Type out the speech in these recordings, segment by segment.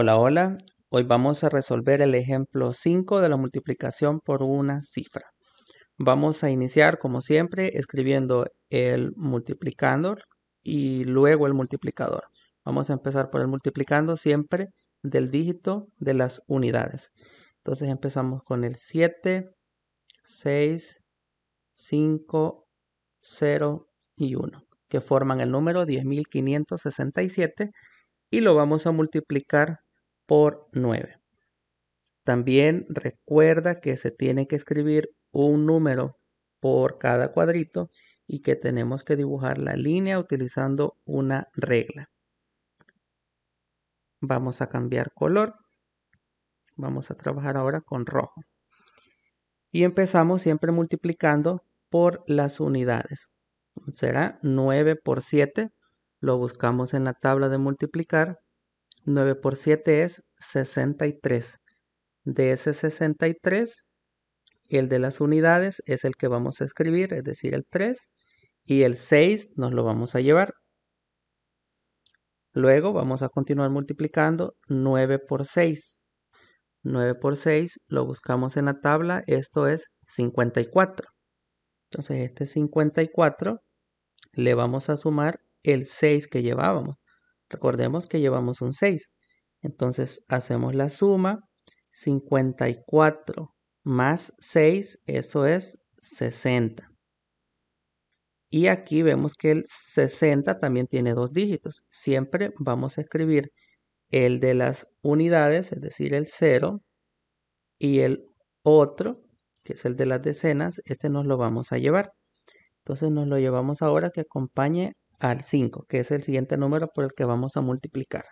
Hola, hola. Hoy vamos a resolver el ejemplo 5 de la multiplicación por una cifra. Vamos a iniciar, como siempre, escribiendo el multiplicando y luego el multiplicador. Vamos a empezar por el multiplicando siempre del dígito de las unidades. Entonces empezamos con el 7, 6, 5, 0 y 1, que forman el número 10.567 y lo vamos a multiplicar por 9. También recuerda que se tiene que escribir un número por cada cuadrito y que tenemos que dibujar la línea utilizando una regla. Vamos a cambiar color. Vamos a trabajar ahora con rojo. Y empezamos siempre multiplicando por las unidades. Será 9 por 7. Lo buscamos en la tabla de multiplicar 9 por 7 es 63. De ese 63, el de las unidades es el que vamos a escribir, es decir, el 3. Y el 6 nos lo vamos a llevar. Luego vamos a continuar multiplicando 9 por 6. 9 por 6 lo buscamos en la tabla, esto es 54. Entonces este 54 le vamos a sumar el 6 que llevábamos. Recordemos que llevamos un 6. Entonces hacemos la suma. 54 más 6, eso es 60. Y aquí vemos que el 60 también tiene dos dígitos. Siempre vamos a escribir el de las unidades, es decir, el 0, y el otro, que es el de las decenas, este nos lo vamos a llevar. Entonces nos lo llevamos ahora que acompañe al 5, que es el siguiente número por el que vamos a multiplicar.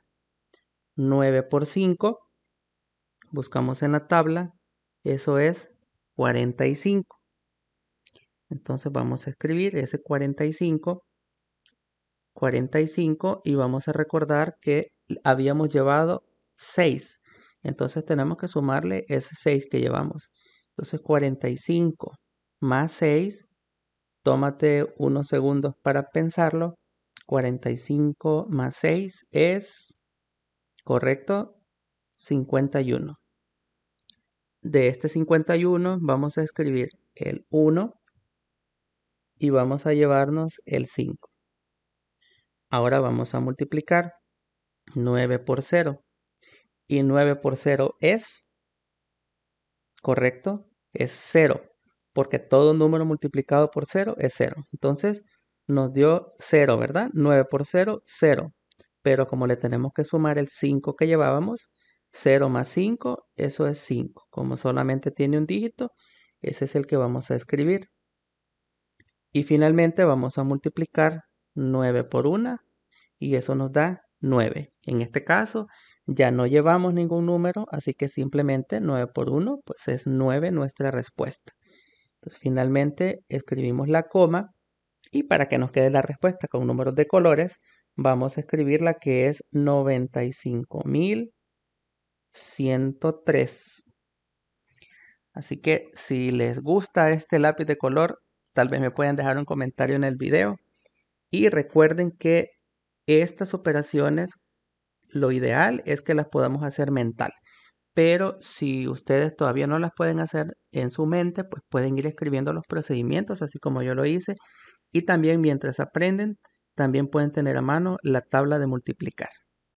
9 por 5, buscamos en la tabla, eso es 45. Entonces vamos a escribir ese 45, 45 y vamos a recordar que habíamos llevado 6. Entonces tenemos que sumarle ese 6 que llevamos. Entonces 45 más 6 Tómate unos segundos para pensarlo. 45 más 6 es, correcto, 51. De este 51 vamos a escribir el 1 y vamos a llevarnos el 5. Ahora vamos a multiplicar 9 por 0. Y 9 por 0 es, correcto, es 0 porque todo número multiplicado por 0 es 0. Entonces nos dio 0, ¿verdad? 9 por 0, 0. Pero como le tenemos que sumar el 5 que llevábamos, 0 más 5, eso es 5. Como solamente tiene un dígito, ese es el que vamos a escribir. Y finalmente vamos a multiplicar 9 por 1 y eso nos da 9. En este caso ya no llevamos ningún número, así que simplemente 9 por 1 pues es 9 nuestra respuesta finalmente escribimos la coma y para que nos quede la respuesta con números de colores, vamos a escribir la que es 95.103. Así que si les gusta este lápiz de color, tal vez me puedan dejar un comentario en el video. Y recuerden que estas operaciones, lo ideal es que las podamos hacer mental pero si ustedes todavía no las pueden hacer en su mente, pues pueden ir escribiendo los procedimientos, así como yo lo hice, y también mientras aprenden, también pueden tener a mano la tabla de multiplicar.